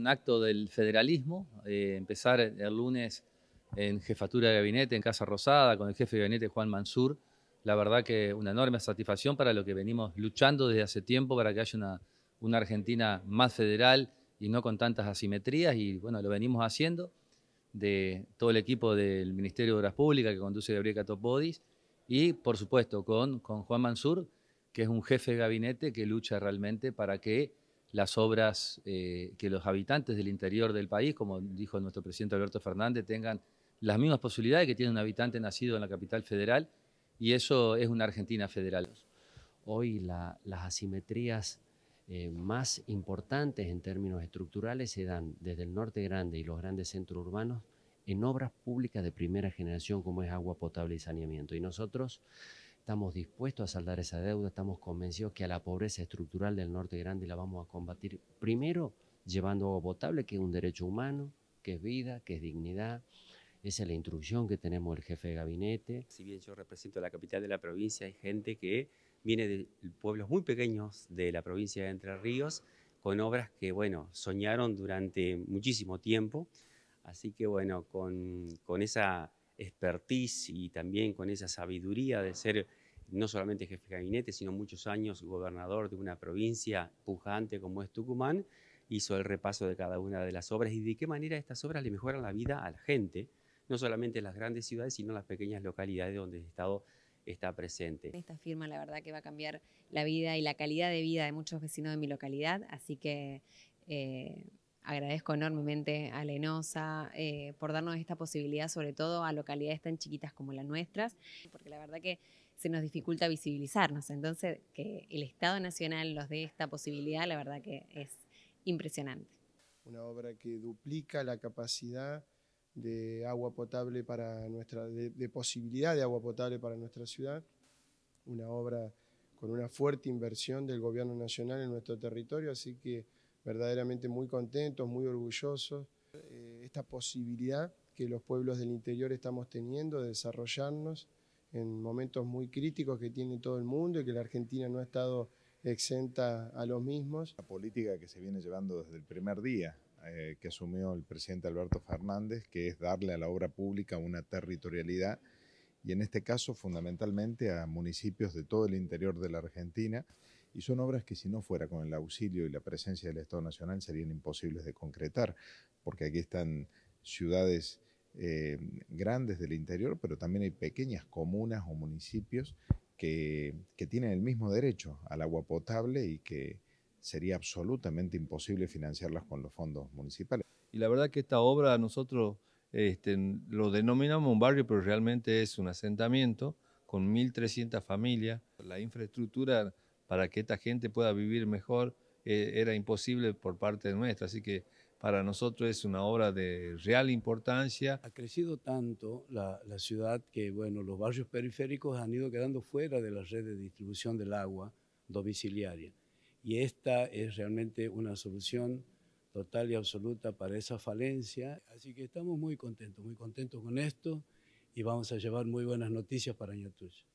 un acto del federalismo, eh, empezar el lunes en jefatura de gabinete en Casa Rosada con el jefe de gabinete Juan Mansur. La verdad que una enorme satisfacción para lo que venimos luchando desde hace tiempo para que haya una, una Argentina más federal y no con tantas asimetrías y bueno, lo venimos haciendo de todo el equipo del Ministerio de Obras Públicas que conduce Gabriel Catopodis y por supuesto con, con Juan Mansur, que es un jefe de gabinete que lucha realmente para que las obras eh, que los habitantes del interior del país, como dijo nuestro presidente Alberto Fernández, tengan las mismas posibilidades que tiene un habitante nacido en la capital federal y eso es una Argentina federal. Hoy las asimetrías eh, más importantes en términos estructurales se dan desde el norte grande y los grandes centros urbanos en obras públicas de primera generación como es agua potable y saneamiento. Y nosotros Estamos dispuestos a saldar esa deuda, estamos convencidos que a la pobreza estructural del norte grande la vamos a combatir primero llevando agua potable, que es un derecho humano, que es vida, que es dignidad. Esa es la instrucción que tenemos el jefe de gabinete. Si bien yo represento la capital de la provincia, hay gente que viene de pueblos muy pequeños de la provincia de Entre Ríos, con obras que, bueno, soñaron durante muchísimo tiempo. Así que, bueno, con, con esa expertise y también con esa sabiduría de ser no solamente jefe de gabinete, sino muchos años gobernador de una provincia pujante como es Tucumán, hizo el repaso de cada una de las obras y de qué manera estas obras le mejoran la vida a la gente, no solamente en las grandes ciudades, sino en las pequeñas localidades donde el Estado está presente. Esta firma la verdad que va a cambiar la vida y la calidad de vida de muchos vecinos de mi localidad, así que eh, Agradezco enormemente a Lenosa eh, por darnos esta posibilidad, sobre todo a localidades tan chiquitas como las nuestras, porque la verdad que se nos dificulta visibilizarnos. Entonces, que el Estado Nacional nos dé esta posibilidad, la verdad que es impresionante. Una obra que duplica la capacidad de agua potable para nuestra, de posibilidad de agua potable para nuestra ciudad. Una obra con una fuerte inversión del gobierno nacional en nuestro territorio, así que verdaderamente muy contentos, muy orgullosos. Eh, esta posibilidad que los pueblos del interior estamos teniendo de desarrollarnos en momentos muy críticos que tiene todo el mundo y que la Argentina no ha estado exenta a los mismos. La política que se viene llevando desde el primer día eh, que asumió el presidente Alberto Fernández, que es darle a la obra pública una territorialidad y en este caso fundamentalmente a municipios de todo el interior de la Argentina y son obras que si no fuera con el auxilio y la presencia del Estado Nacional serían imposibles de concretar, porque aquí están ciudades eh, grandes del interior, pero también hay pequeñas comunas o municipios que, tienen el mismo derecho al agua potable y que sería absolutamente imposible financiarlas con los fondos municipales. Y la verdad que esta obra nosotros este, lo denominamos un barrio, pero realmente es un asentamiento con 1.300 familias. La infraestructura para que esta gente pueda vivir mejor, eh, era imposible por parte nuestra. Así que para nosotros es una obra de real importancia. Ha crecido tanto la, ciudad que, bueno, los barrios periféricos han ido quedando fuera de la red de distribución del agua domiciliaria. Y esta es realmente una solución total y absoluta para esa falencia. Así que estamos muy contentos, muy contentos con esto y vamos a llevar muy buenas noticias para Ñatuya.